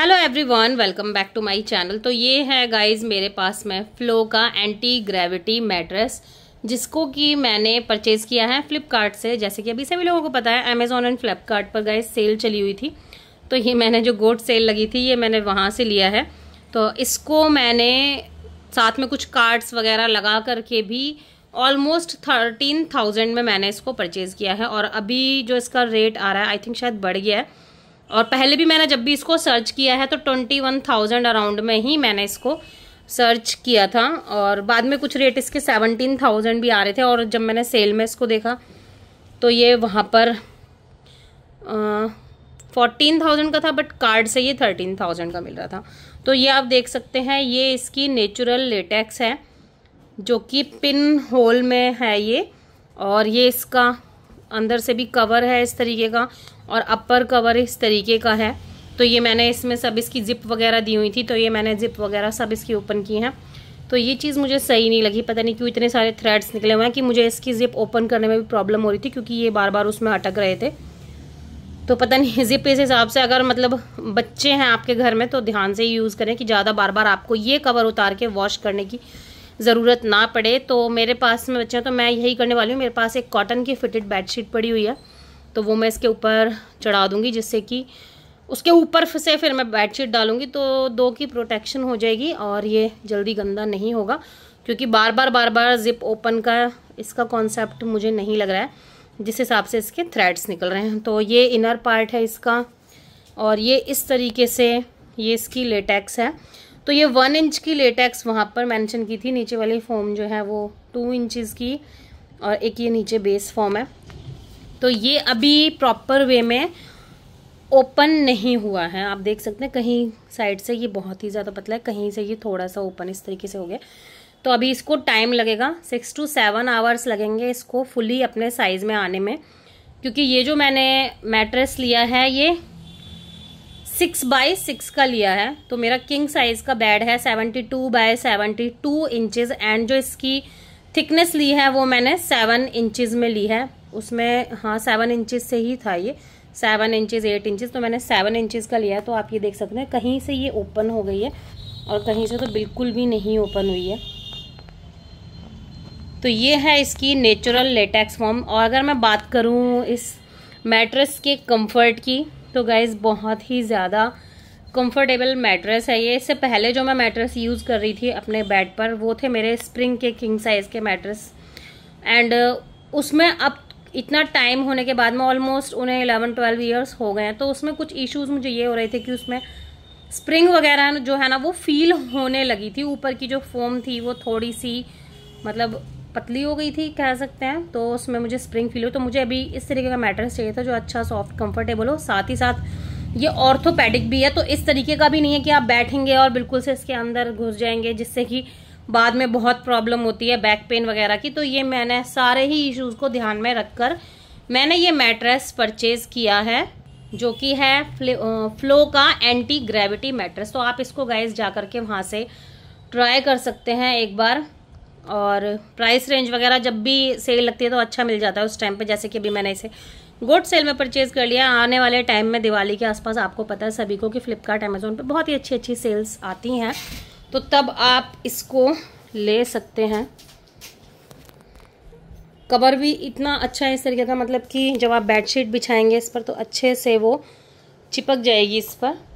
hello everyone welcome back to my channel तो ये है गाइस मेरे पास में फ्लो का एंटी ग्रेविटी मैट्रेस जिसको कि मैंने परचेज़ किया है फ्लिपकार्ट से जैसे कि अभी सभी लोगों को पता है अमेजोन एंड फ्लिपकार्ट पर गाइस सेल चली हुई थी तो ये मैंने जो गोट सेल लगी थी ये मैंने वहाँ से लिया है तो इसको मैंने साथ में कुछ कार्ड्स वगैरह लगा करके भी ऑलमोस्ट थर्टीन थाउजेंड में मैंने इसको परचेज़ किया है और अभी जो इसका रेट आ रहा है आई थिंक शायद बढ़ गया है और पहले भी मैंने जब भी इसको सर्च किया है तो ट्वेंटी वन थाउजेंड अराउंड में ही मैंने इसको सर्च किया था और बाद में कुछ रेट इसके सेवनटीन थाउजेंड भी आ रहे थे और जब मैंने सेल में इसको देखा तो ये वहाँ पर फोर्टीन थाउजेंड का था बट कार्ड से ये थर्टीन थाउजेंड का मिल रहा था तो ये आप देख सकते हैं ये इसकी नेचुरल लेटेक्स है जो कि पिन होल में है ये और ये इसका अंदर से भी कवर है इस तरीके का और अपर कवर इस तरीके का है तो ये मैंने इसमें सब इसकी जिप वगैरह दी हुई थी तो ये मैंने जिप वगैरह सब इसकी ओपन की हैं तो ये चीज़ मुझे सही नहीं लगी पता नहीं क्यों इतने सारे थ्रेड्स निकले हुए हैं कि मुझे इसकी ज़िप ओपन करने में भी प्रॉब्लम हो रही थी क्योंकि ये बार बार उसमें अटक रहे थे तो पता नहीं ज़िप इस हिसाब से अगर मतलब बच्चे हैं आपके घर में तो ध्यान से ही यूज़ करें कि ज़्यादा बार बार आपको ये कवर उतार के वॉश करने की ज़रूरत ना पड़े तो मेरे पास में बच्चा तो मैं यही करने वाली हूँ मेरे पास एक कॉटन की फिटेड बेडशीट पड़ी हुई है तो वो मैं इसके ऊपर चढ़ा दूँगी जिससे कि उसके ऊपर से फिर मैं बेडशीट डालूँगी तो दो की प्रोटेक्शन हो जाएगी और ये जल्दी गंदा नहीं होगा क्योंकि बार बार बार बार जिप ओपन का इसका कॉन्सेप्ट मुझे नहीं लग रहा है जिस हिसाब से इसके थ्रेड्स निकल रहे हैं तो ये इनर पार्ट है इसका और ये इस तरीके से ये इसकी लेटेक्स है तो ये वन इंच की लेटेक्स वहाँ पर मेंशन की थी नीचे वाली फॉर्म जो है वो टू इंचज़ की और एक ये नीचे बेस फॉर्म है तो ये अभी प्रॉपर वे में ओपन नहीं हुआ है आप देख सकते हैं कहीं साइड से ये बहुत ही ज़्यादा पतला है कहीं से ये थोड़ा सा ओपन इस तरीके से हो गया तो अभी इसको टाइम लगेगा सिक्स टू सेवन आवर्स लगेंगे इसको फुली अपने साइज़ में आने में क्योंकि ये जो मैंने मैट्रेस लिया है ये सिक्स बाय सिक्स का लिया है तो मेरा किंग साइज का बेड है seventy two by seventy two inches and जो इसकी थिकनेस ली है वो मैंने सेवन इंचज में ली है उसमें हाँ सेवन इंचज से ही था ये सेवन इंचज एट इंचज तो मैंने सेवन इंचज का लिया है तो आप ये देख सकते हैं कहीं से ये ओपन हो गई है और कहीं से तो बिल्कुल भी नहीं ओपन हुई है तो ये है इसकी नेचुरल लेटेक्स फॉर्म और अगर मैं बात करूँ इस मैट्रेस के कंफर्ट की तो गाइज़ बहुत ही ज़्यादा कंफर्टेबल मैट्रेस है ये इससे पहले जो मैं मैट्रेस यूज़ कर रही थी अपने बेड पर वो थे मेरे स्प्रिंग के किंग साइज़ के मैट्रेस एंड uh, उसमें अब इतना टाइम होने के बाद में ऑलमोस्ट उन्हें एलेवन ट्वेल्व ईयर्स हो गए हैं तो उसमें कुछ इश्यूज़ मुझे ये हो रहे थे कि उसमें स्प्रिंग वगैरह जो है ना वो फील होने लगी थी ऊपर की जो फोम थी वो थोड़ी सी मतलब पतली हो गई थी कह सकते हैं तो उसमें मुझे स्प्रिंग फील हो तो मुझे अभी इस तरीके का मैट्रेस चाहिए था जो अच्छा सॉफ्ट कंफर्टेबल हो साथ ही साथ ये ऑर्थोपैडिक भी है तो इस तरीके का भी नहीं है कि आप बैठेंगे और बिल्कुल से इसके अंदर घुस जाएंगे जिससे कि बाद में बहुत प्रॉब्लम होती है बैक पेन वगैरह की तो ये मैंने सारे ही इशूज़ को ध्यान में रखकर मैंने ये मैट्रेस परचेज़ किया है जो कि है फ्लो का एंटी ग्रेविटी मैट्रेस तो आप इसको गाइज जा करके वहाँ से ट्राई कर सकते हैं एक बार और प्राइस रेंज वगैरह जब भी सेल लगती है तो अच्छा मिल जाता है उस टाइम पे जैसे कि अभी मैंने इसे गुड सेल में परचेज़ कर लिया आने वाले टाइम में दिवाली के आसपास आपको पता है सभी को कि फ्लिपकार्ट अमेजोन पर बहुत ही अच्छी अच्छी सेल्स आती हैं तो तब आप इसको ले सकते हैं कवर भी इतना अच्छा है इस तरीके का मतलब कि जब आप बेडशीट बिछाएंगे इस पर तो अच्छे से वो चिपक जाएगी इस पर